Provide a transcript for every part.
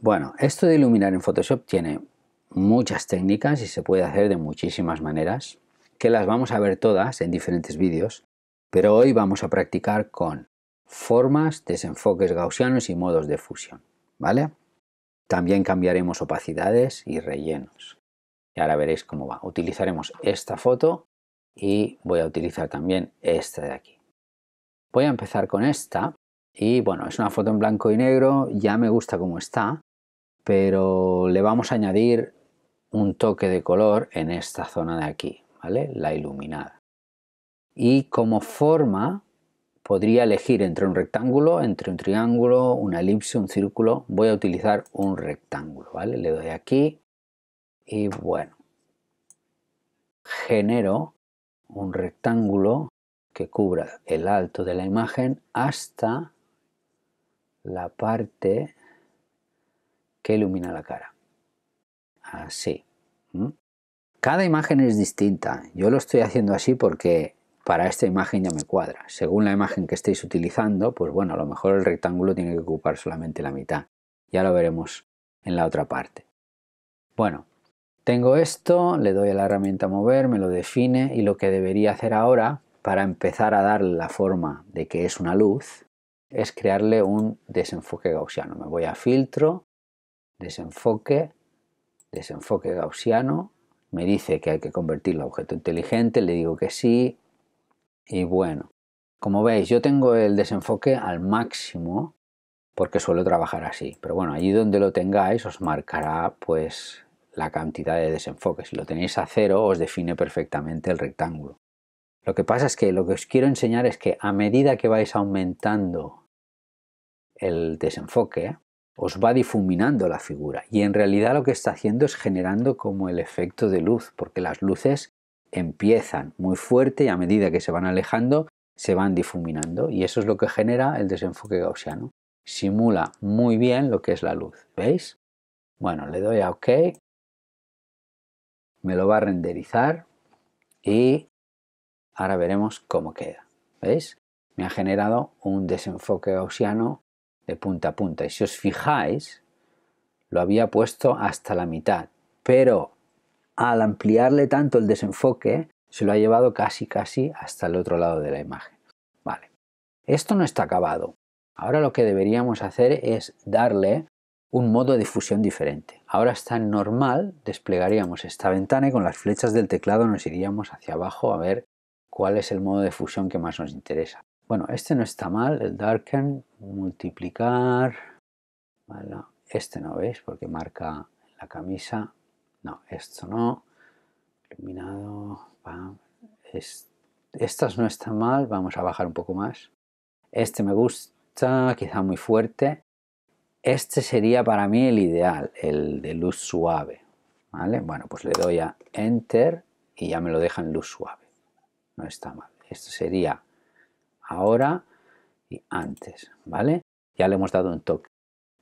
Bueno, esto de iluminar en Photoshop tiene muchas técnicas y se puede hacer de muchísimas maneras, que las vamos a ver todas en diferentes vídeos, pero hoy vamos a practicar con formas, desenfoques gaussianos y modos de fusión, ¿vale? También cambiaremos opacidades y rellenos. Y ahora veréis cómo va. Utilizaremos esta foto y voy a utilizar también esta de aquí. Voy a empezar con esta y bueno, es una foto en blanco y negro, ya me gusta cómo está, pero le vamos a añadir un toque de color en esta zona de aquí, ¿vale? La iluminada. Y como forma podría elegir entre un rectángulo, entre un triángulo, una elipse, un círculo. Voy a utilizar un rectángulo, ¿vale? Le doy aquí y bueno, genero un rectángulo que cubra el alto de la imagen hasta la parte que ilumina la cara. Así. Cada imagen es distinta. Yo lo estoy haciendo así porque para esta imagen ya me cuadra. Según la imagen que estéis utilizando, pues bueno, a lo mejor el rectángulo tiene que ocupar solamente la mitad. Ya lo veremos en la otra parte. Bueno, tengo esto, le doy a la herramienta mover, me lo define y lo que debería hacer ahora para empezar a darle la forma de que es una luz es crearle un desenfoque gaussiano. Me voy a filtro, desenfoque, desenfoque gaussiano, me dice que hay que convertirlo a objeto inteligente, le digo que sí, y bueno, como veis yo tengo el desenfoque al máximo porque suelo trabajar así, pero bueno, allí donde lo tengáis os marcará pues la cantidad de desenfoque, si lo tenéis a cero os define perfectamente el rectángulo. Lo que pasa es que lo que os quiero enseñar es que a medida que vais aumentando el desenfoque, os va difuminando la figura. Y en realidad lo que está haciendo es generando como el efecto de luz, porque las luces empiezan muy fuerte y a medida que se van alejando se van difuminando. Y eso es lo que genera el desenfoque gaussiano. Simula muy bien lo que es la luz. ¿Veis? Bueno, le doy a OK. Me lo va a renderizar y ahora veremos cómo queda. ¿Veis? Me ha generado un desenfoque gaussiano de punta a punta. Y si os fijáis, lo había puesto hasta la mitad, pero al ampliarle tanto el desenfoque, se lo ha llevado casi casi hasta el otro lado de la imagen. Vale. Esto no está acabado. Ahora lo que deberíamos hacer es darle un modo de fusión diferente. Ahora está en normal, desplegaríamos esta ventana y con las flechas del teclado nos iríamos hacia abajo a ver cuál es el modo de fusión que más nos interesa. Bueno, este no está mal, el darken, multiplicar. este no veis porque marca la camisa. No, esto no. Iluminado. estas no están mal, vamos a bajar un poco más. Este me gusta, quizá muy fuerte. Este sería para mí el ideal, el de luz suave. ¿vale? Bueno, pues le doy a Enter y ya me lo deja en luz suave. No está mal. Esto sería ahora y antes, ¿vale? Ya le hemos dado un toque.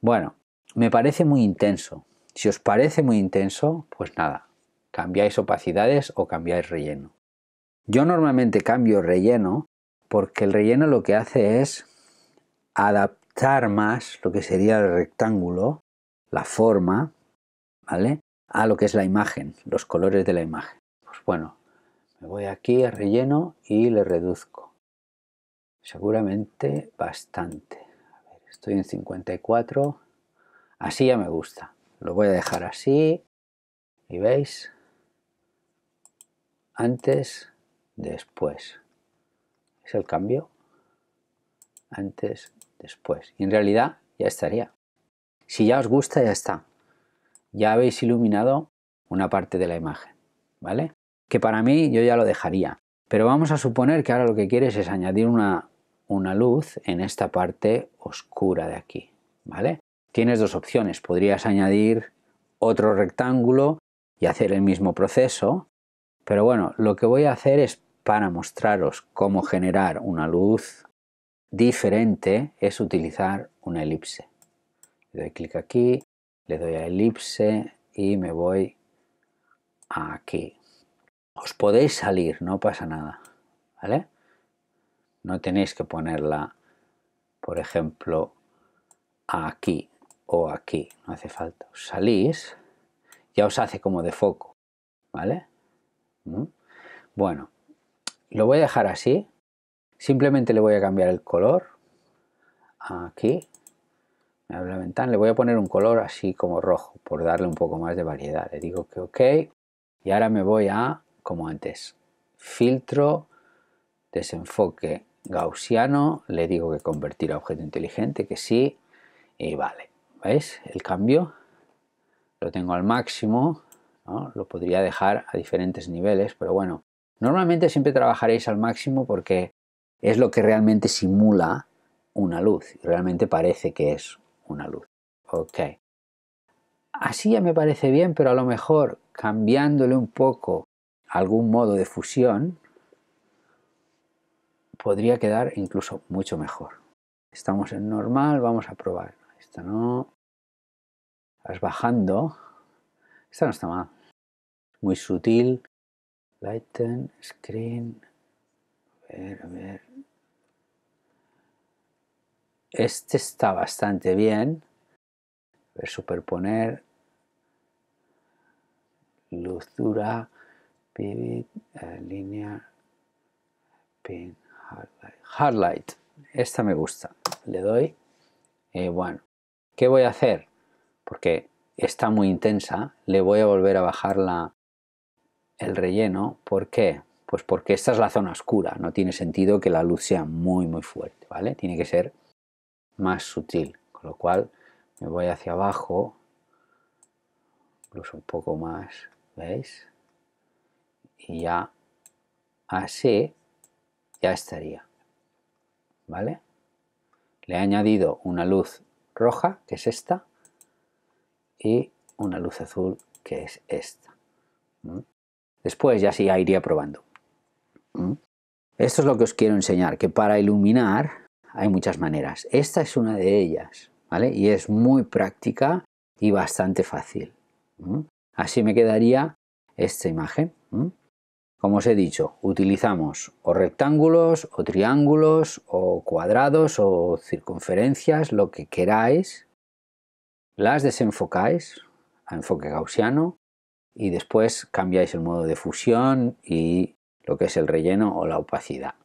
Bueno, me parece muy intenso. Si os parece muy intenso, pues nada, cambiáis opacidades o cambiáis relleno. Yo normalmente cambio relleno porque el relleno lo que hace es adaptar más lo que sería el rectángulo, la forma, ¿vale? A lo que es la imagen, los colores de la imagen. Pues bueno, me voy aquí a relleno y le reduzco. Seguramente bastante. A ver, estoy en 54. Así ya me gusta. Lo voy a dejar así. Y veis, antes, después. Es el cambio. Antes, después. Y en realidad ya estaría. Si ya os gusta, ya está. Ya habéis iluminado una parte de la imagen. ¿Vale? Que para mí yo ya lo dejaría. Pero vamos a suponer que ahora lo que quieres es añadir una, una luz en esta parte oscura de aquí, ¿vale? Tienes dos opciones, podrías añadir otro rectángulo y hacer el mismo proceso, pero bueno, lo que voy a hacer es para mostraros cómo generar una luz diferente es utilizar una elipse. Le doy clic aquí, le doy a elipse y me voy aquí. Os podéis salir, no pasa nada, ¿vale? No tenéis que ponerla, por ejemplo, aquí o aquí. No hace falta. salís, ya os hace como de foco. ¿Vale? ¿Mm? Bueno, lo voy a dejar así. Simplemente le voy a cambiar el color. Aquí. Me la ventana. Le voy a poner un color así como rojo, por darle un poco más de variedad. Le digo que ok. Y ahora me voy a, como antes, filtro, desenfoque gaussiano, le digo que convertir a objeto inteligente, que sí, y vale. ¿Veis? El cambio lo tengo al máximo, lo podría dejar a diferentes niveles, pero bueno, normalmente siempre trabajaréis al máximo porque es lo que realmente simula una luz, y realmente parece que es una luz. Ok. Así ya me parece bien, pero a lo mejor cambiándole un poco algún modo de fusión, podría quedar incluso mucho mejor. Estamos en normal, vamos a probar. Esta no. Vas bajando. Esta no está mal. Muy sutil. Lighten, screen. A ver, a ver. Este está bastante bien. A ver, superponer. Luzura, dura. Pivot, eh, línea. Pin. Hard Esta me gusta. Le doy. bueno, ¿qué voy a hacer? Porque está muy intensa. Le voy a volver a bajar la, el relleno. ¿Por qué? Pues porque esta es la zona oscura. No tiene sentido que la luz sea muy, muy fuerte. ¿Vale? Tiene que ser más sutil. Con lo cual me voy hacia abajo. Incluso un poco más. ¿Veis? Y ya así ya estaría. ¿Vale? Le he añadido una luz roja, que es esta, y una luz azul, que es esta. Después ya sí iría probando. Esto es lo que os quiero enseñar, que para iluminar hay muchas maneras. Esta es una de ellas, ¿vale? Y es muy práctica y bastante fácil. Así me quedaría esta imagen. Como os he dicho, utilizamos o rectángulos, o triángulos, o cuadrados, o circunferencias, lo que queráis. Las desenfocáis a enfoque gaussiano y después cambiáis el modo de fusión y lo que es el relleno o la opacidad.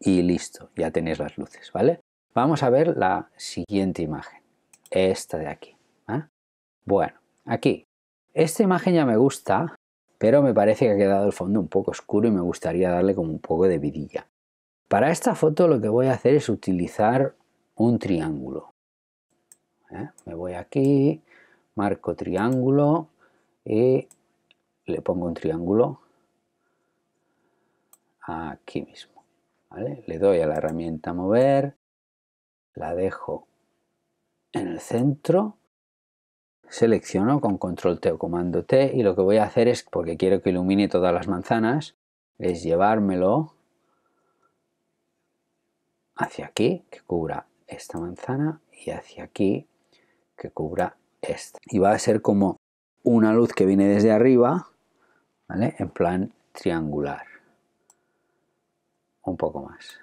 Y listo, ya tenéis las luces, ¿vale? Vamos a ver la siguiente imagen, esta de aquí. ¿eh? Bueno, aquí, esta imagen ya me gusta pero me parece que ha quedado el fondo un poco oscuro y me gustaría darle como un poco de vidilla. Para esta foto lo que voy a hacer es utilizar un triángulo. ¿eh? Me voy aquí, marco triángulo y le pongo un triángulo aquí mismo. Le doy a la herramienta mover, la dejo en el centro selecciono con control T o comando T y lo que voy a hacer es, porque quiero que ilumine todas las manzanas, es llevármelo hacia aquí, que cubra esta manzana, y hacia aquí, que cubra esta. Y va a ser como una luz que viene desde arriba, ¿vale? En plan triangular. Un poco más.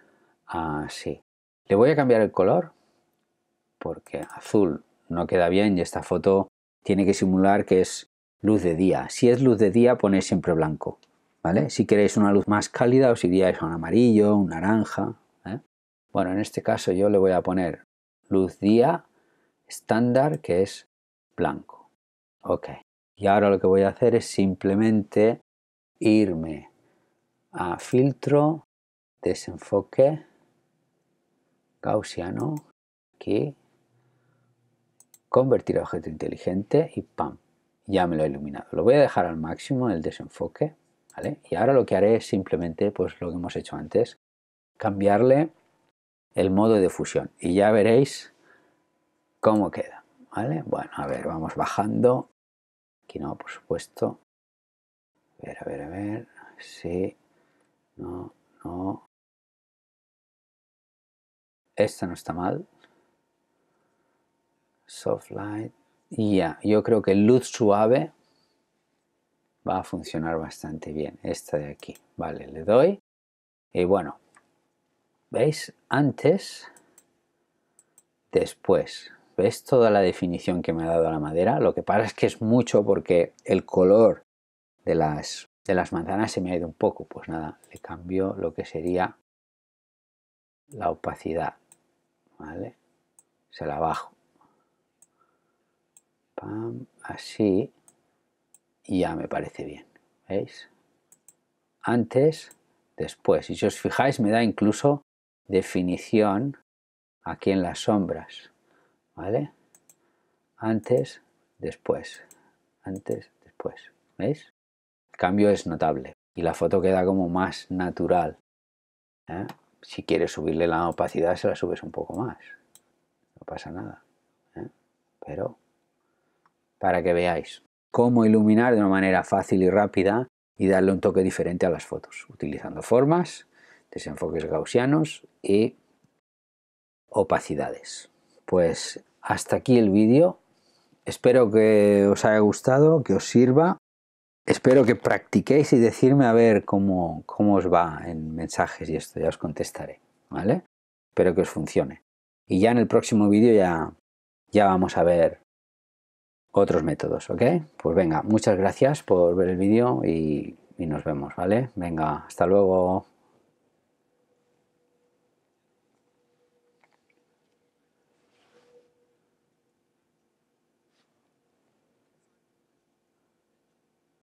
Así. Le voy a cambiar el color, porque azul no queda bien y esta foto tiene que simular que es luz de día. Si es luz de día, ponéis siempre blanco. ¿vale? Si queréis una luz más cálida, os iríais a un amarillo, un naranja. ¿eh? Bueno, en este caso yo le voy a poner luz día estándar, que es blanco. Ok. Y ahora lo que voy a hacer es simplemente irme a filtro, desenfoque, gaussiano, aquí, convertir a objeto inteligente y ¡pam! Ya me lo he iluminado. Lo voy a dejar al máximo el desenfoque, Y ahora lo que haré es simplemente, pues lo que hemos hecho antes, cambiarle el modo de fusión. Y ya veréis cómo queda, ¿vale? Bueno, a ver, vamos bajando. Aquí no, por supuesto. A ver, a ver, a ver. Sí. No, no. Esta no está mal. Soft light. y Ya, yo creo que luz suave va a funcionar bastante bien. Esta de aquí. Vale, le doy. Y bueno, ¿veis? Antes, después. ¿Ves toda la definición que me ha dado la madera? Lo que pasa es que es mucho porque el color de las, de las manzanas se me ha ido un poco. Pues nada, le cambio lo que sería la opacidad. ¿Vale? Se la bajo así así. Ya me parece bien. ¿Veis? Antes, después. Y si os fijáis, me da incluso definición aquí en las sombras. ¿Vale? Antes, después. Antes, después. ¿Veis? El cambio es notable y la foto queda como más natural. ¿eh? Si quieres subirle la opacidad, se la subes un poco más. No pasa nada. ¿eh? Pero para que veáis cómo iluminar de una manera fácil y rápida y darle un toque diferente a las fotos, utilizando formas, desenfoques gaussianos y opacidades. Pues hasta aquí el vídeo. Espero que os haya gustado, que os sirva. Espero que practiquéis y decirme a ver cómo, cómo os va en mensajes y esto, ya os contestaré, ¿vale? Espero que os funcione. Y ya en el próximo vídeo ya, ya vamos a ver otros métodos, ¿ok? Pues venga, muchas gracias por ver el vídeo y, y nos vemos, ¿vale? Venga, hasta luego.